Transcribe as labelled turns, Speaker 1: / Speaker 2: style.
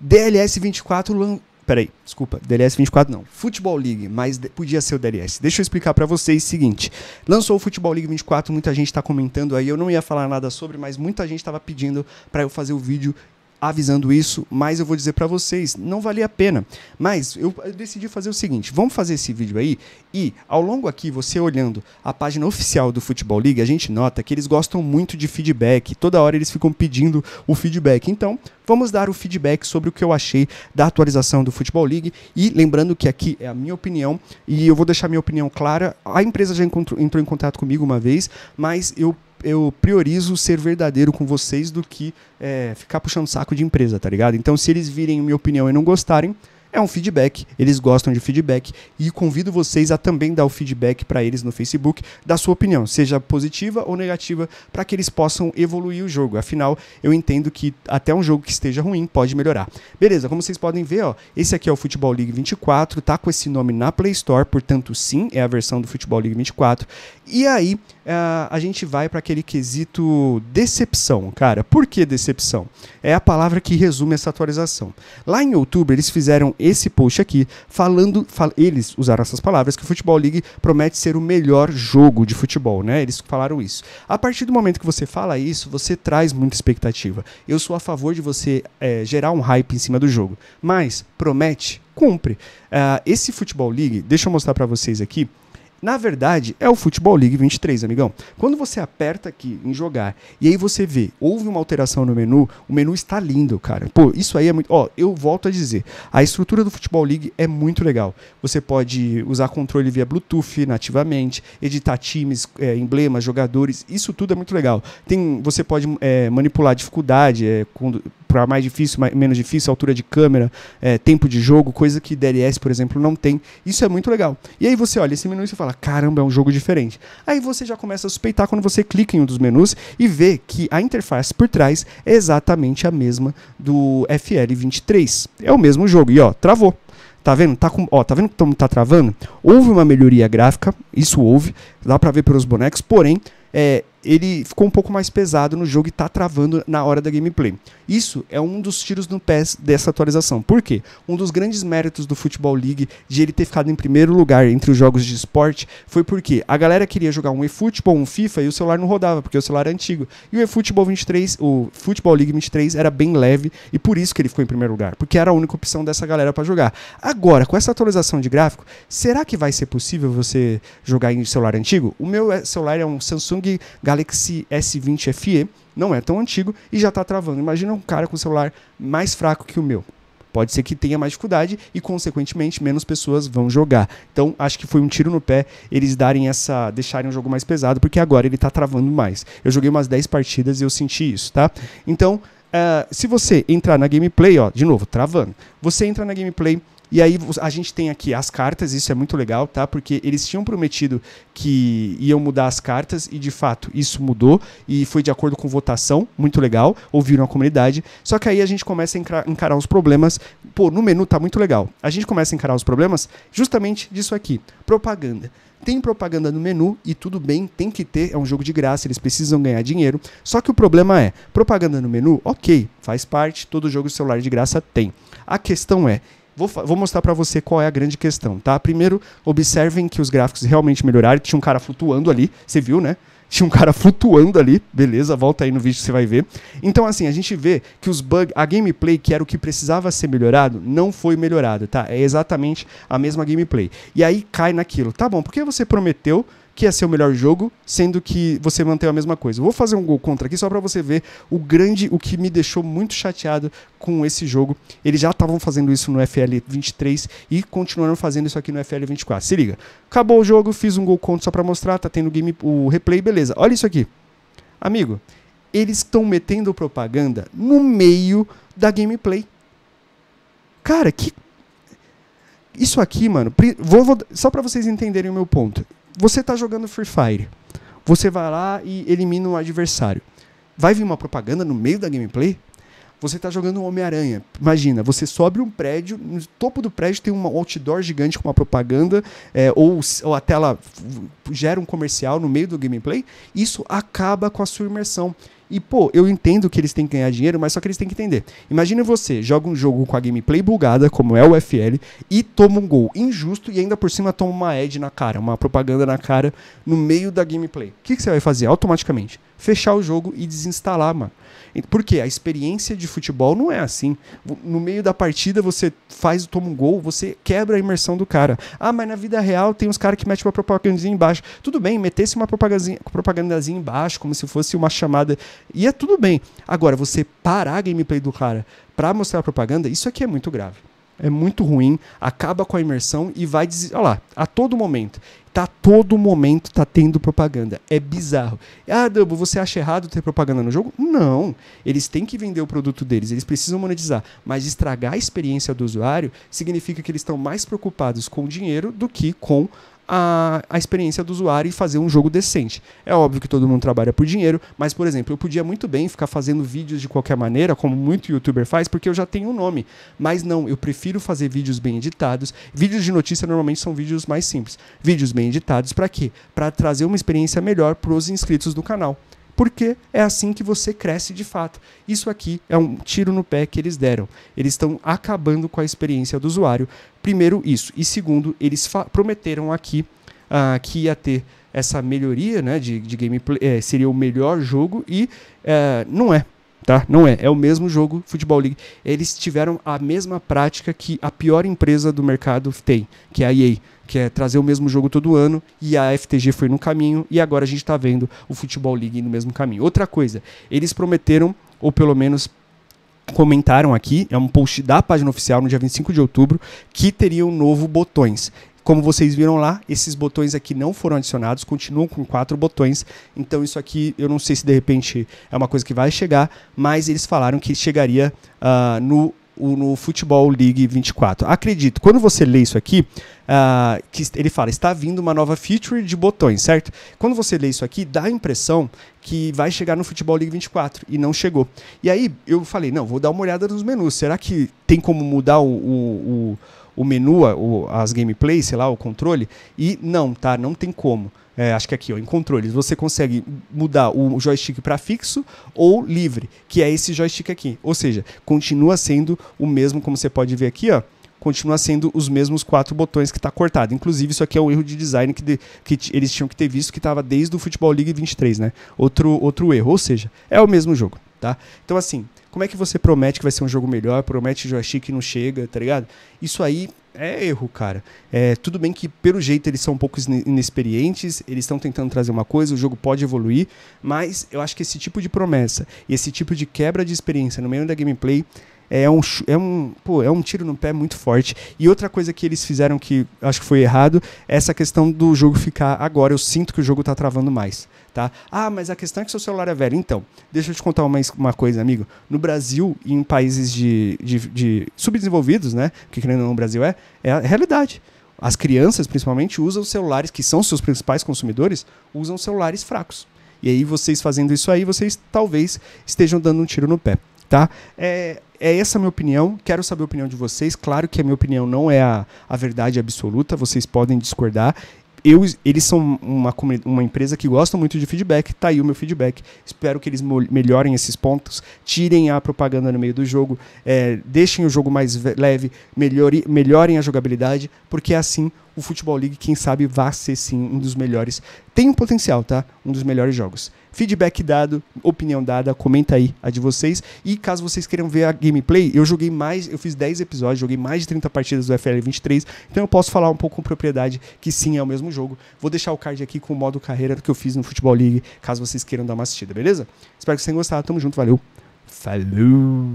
Speaker 1: DLS 24 lan... Peraí, desculpa, DLS 24 não. Futebol League, mas podia ser o DLS. Deixa eu explicar para vocês o seguinte. Lançou o Futebol League 24, muita gente está comentando aí, eu não ia falar nada sobre, mas muita gente estava pedindo para eu fazer o vídeo avisando isso, mas eu vou dizer para vocês, não valia a pena. Mas eu, decidi fazer o seguinte, vamos fazer esse vídeo aí e ao longo aqui, você olhando a página oficial do Futebol League, a gente nota que eles gostam muito de feedback, toda hora eles ficam pedindo o feedback. Então, vamos dar o feedback sobre o que eu achei da atualização do Futebol League e lembrando que aqui é a minha opinião e eu vou deixar minha opinião clara. A empresa já entrou em contato comigo uma vez, mas eu eu priorizo ser verdadeiro com vocês do que é, ficar puxando saco de empresa, tá ligado? Então, se eles virem minha opinião e não gostarem, é um feedback, eles gostam de feedback e convido vocês a também dar o feedback para eles no Facebook da sua opinião, seja positiva ou negativa, para que eles possam evoluir o jogo. Afinal, eu entendo que até um jogo que esteja ruim pode melhorar. Beleza, como vocês podem ver, ó, esse aqui é o Futebol League 24, tá com esse nome na Play Store, portanto, sim, é a versão do Futebol League 24. E aí, é, a gente vai para aquele quesito decepção, cara. Por que decepção? É a palavra que resume essa atualização. Lá em outubro, eles fizeram esse post aqui, falando. Fal eles usaram essas palavras que o Futebol League promete ser o melhor jogo de futebol, né? Eles falaram isso. A partir do momento que você fala isso, você traz muita expectativa. Eu sou a favor de você é, gerar um hype em cima do jogo. Mas promete, cumpre. Uh, esse Futebol League, deixa eu mostrar para vocês aqui. Na verdade, é o Futebol League 23, amigão. Quando você aperta aqui em jogar e aí você vê, houve uma alteração no menu, o menu está lindo, cara. Pô, isso aí é muito. Ó, eu volto a dizer, a estrutura do Futebol League é muito legal. Você pode usar controle via Bluetooth nativamente, editar times, é, emblemas, jogadores, isso tudo é muito legal. Tem, você pode é, manipular a dificuldade, é, para mais difícil, mais, menos difícil, altura de câmera, é, tempo de jogo, coisa que DLS, por exemplo, não tem. Isso é muito legal. E aí você olha esse menu e você fala fala, caramba, é um jogo diferente. Aí você já começa a suspeitar quando você clica em um dos menus e vê que a interface por trás é exatamente a mesma do FL23. É o mesmo jogo. E ó, travou. Tá vendo? Tá com, ó, tá vendo que tá travando? Houve uma melhoria gráfica, isso houve, dá para ver pelos bonecos, porém, é, ele ficou um pouco mais pesado no jogo e está travando na hora da gameplay. Isso é um dos tiros no pé dessa atualização. Por quê? Um dos grandes méritos do Football League de ele ter ficado em primeiro lugar entre os jogos de esporte foi porque a galera queria jogar um eFootball, um FIFA e o celular não rodava, porque o celular era é antigo. E o eFootball 23, o Football League 23 era bem leve e por isso que ele ficou em primeiro lugar, porque era a única opção dessa galera para jogar. Agora, com essa atualização de gráfico, será que vai ser possível você jogar em celular antigo? O meu é, celular é um Samsung Galaxy S20 FE, não é tão antigo e já está travando. Imagina um cara com celular mais fraco que o meu. Pode ser que tenha mais dificuldade e, consequentemente, menos pessoas vão jogar. Então, acho que foi um tiro no pé eles darem essa. deixarem o jogo mais pesado, porque agora ele está travando mais. Eu joguei umas 10 partidas e eu senti isso, tá? Então, uh, se você entrar na gameplay, ó, de novo, travando, você entra na gameplay e aí a gente tem aqui as cartas, isso é muito legal, tá? Porque eles tinham prometido que iam mudar as cartas e de fato isso mudou e foi de acordo com votação, muito legal, ouviram a comunidade. Só que aí a gente começa a encarar os problemas. Pô, no menu tá muito legal. A gente começa a encarar os problemas justamente disso aqui, propaganda. Tem propaganda no menu e tudo bem, tem que ter, é um jogo de graça, eles precisam ganhar dinheiro. Só que o problema é, propaganda no menu, OK, faz parte, todo jogo de celular de graça tem. A questão é, Vou, vou mostrar para você qual é a grande questão, tá? Primeiro, observem que os gráficos realmente melhoraram. Tinha um cara flutuando ali, você viu, né? Tinha um cara flutuando ali, beleza, volta aí no vídeo que você vai ver. Então, assim, a gente vê que os bugs, a gameplay que era o que precisava ser melhorado, não foi melhorada, tá? É exatamente a mesma gameplay. E aí cai naquilo, tá bom, porque você prometeu que é seu melhor jogo, sendo que você mantém a mesma coisa. vou fazer um gol contra aqui só para você ver o grande, o que me deixou muito chateado com esse jogo. Eles já estavam fazendo isso no FL 23 e continuaram fazendo isso aqui no FL 24. Se liga. Acabou o jogo, fiz um gol contra só para mostrar, tá tendo game, o replay, beleza. Olha isso aqui. Amigo, eles estão metendo propaganda no meio da gameplay. Cara, que isso aqui, mano, vou, vou, só para vocês entenderem o meu ponto você está jogando Free Fire. Você vai lá e elimina um adversário. Vai vir uma propaganda no meio da gameplay? Você está jogando Homem-Aranha. Imagina, você sobe um prédio, no topo do prédio tem um outdoor gigante com uma propaganda, é, ou, ou a tela gera um comercial no meio do gameplay. Isso acaba com a sua imersão. E, pô, eu entendo que eles têm que ganhar dinheiro, mas só que eles têm que entender. Imagina você joga um jogo com a gameplay bugada, como é o FL, e toma um gol injusto e ainda por cima toma uma ad na cara, uma propaganda na cara, no meio da gameplay. O que, que você vai fazer automaticamente? Fechar o jogo e desinstalar, mano. Porque a experiência de futebol não é assim. No meio da partida você faz, toma um gol, você quebra a imersão do cara. Ah, mas na vida real tem uns caras que metem uma propagandinha embaixo. Tudo bem, metesse uma propagandazinha, propagandazinha embaixo, como se fosse uma chamada e é tudo bem. Agora, você parar a gameplay do cara para mostrar propaganda, isso aqui é muito grave. É muito ruim, acaba com a imersão e vai dizer. Olha lá, a todo momento. Tá a todo momento tá tendo propaganda. É bizarro. Ah, Double, você acha errado ter propaganda no jogo? Não. Eles têm que vender o produto deles, eles precisam monetizar. Mas estragar a experiência do usuário significa que eles estão mais preocupados com o dinheiro do que com a, a experiência do usuário e fazer um jogo decente. É óbvio que todo mundo trabalha por dinheiro, mas, por exemplo, eu podia muito bem ficar fazendo vídeos de qualquer maneira, como muito youtuber faz, porque eu já tenho um nome. Mas não, eu prefiro fazer vídeos bem editados. Vídeos de notícia normalmente são vídeos mais simples. Vídeos bem editados para quê? Para trazer uma experiência melhor para os inscritos do canal porque é assim que você cresce de fato. Isso aqui é um tiro no pé que eles deram. Eles estão acabando com a experiência do usuário. Primeiro, isso. E segundo, eles prometeram aqui uh, que ia ter essa melhoria né, de, de gameplay, é, seria o melhor jogo e uh, não é tá? Não é, é o mesmo jogo Futebol League. Eles tiveram a mesma prática que a pior empresa do mercado tem, que é a EA, que é trazer o mesmo jogo todo ano e a FTG foi no caminho e agora a gente está vendo o Futebol League no mesmo caminho. Outra coisa, eles prometeram, ou pelo menos comentaram aqui, é um post da página oficial no dia 25 de outubro, que teriam um novo botões. Como vocês viram lá, esses botões aqui não foram adicionados, continuam com quatro botões. Então isso aqui, eu não sei se de repente é uma coisa que vai chegar, mas eles falaram que chegaria uh, no no Futebol League 24. Acredito, quando você lê isso aqui, uh, que ele fala, está vindo uma nova feature de botões, certo? Quando você lê isso aqui, dá a impressão que vai chegar no Futebol League 24 e não chegou. E aí eu falei, não, vou dar uma olhada nos menus. Será que tem como mudar o, o, o o menu, o, as gameplays, sei lá, o controle. E não, tá? Não tem como. É, acho que é aqui, ó, em controles, você consegue mudar o joystick para fixo ou livre, que é esse joystick aqui. Ou seja, continua sendo o mesmo, como você pode ver aqui, ó continua sendo os mesmos quatro botões que está cortado. Inclusive, isso aqui é um erro de design que, de, que eles tinham que ter visto que estava desde o Futebol League 23, né? Outro, outro erro. Ou seja, é o mesmo jogo tá? Então, assim, como é que você promete que vai ser um jogo melhor, promete joystick que não chega, tá ligado? Isso aí é erro, cara. É, tudo bem que, pelo jeito, eles são um pouco inexperientes, eles estão tentando trazer uma coisa, o jogo pode evoluir, mas eu acho que esse tipo de promessa e esse tipo de quebra de experiência no meio da gameplay é um, é, um, pô, é um tiro no pé muito forte. E outra coisa que eles fizeram que acho que foi errado é essa questão do jogo ficar agora. Eu sinto que o jogo está travando mais. Tá? Ah, mas a questão é que seu celular é velho. Então, deixa eu te contar uma, uma coisa, amigo. No Brasil e em países de, de, de subdesenvolvidos, né? Que querendo ou não, o Brasil é, é a realidade. As crianças, principalmente, usam celulares, que são seus principais consumidores, usam celulares fracos. E aí, vocês fazendo isso aí, vocês talvez estejam dando um tiro no pé, tá? É, é essa a minha opinião. Quero saber a opinião de vocês. Claro que a minha opinião não é a, a verdade absoluta, vocês podem discordar. Eu, eles são uma, uma empresa que gosta muito de feedback, tá aí o meu feedback. Espero que eles melhorem esses pontos, tirem a propaganda no meio do jogo, é, deixem o jogo mais leve, melhore, melhorem a jogabilidade, porque é assim o Futebol League, quem sabe, vá ser sim um dos melhores. Tem um potencial, tá? Um dos melhores jogos. Feedback dado, opinião dada, comenta aí a de vocês. E caso vocês queiram ver a gameplay, eu joguei mais, eu fiz 10 episódios, joguei mais de 30 partidas do FL23, então eu posso falar um pouco com propriedade que sim é o mesmo jogo. Vou deixar o card aqui com o modo carreira que eu fiz no Futebol League, caso vocês queiram dar uma assistida, beleza? Espero que vocês tenham gostado, tamo junto, valeu. Falou!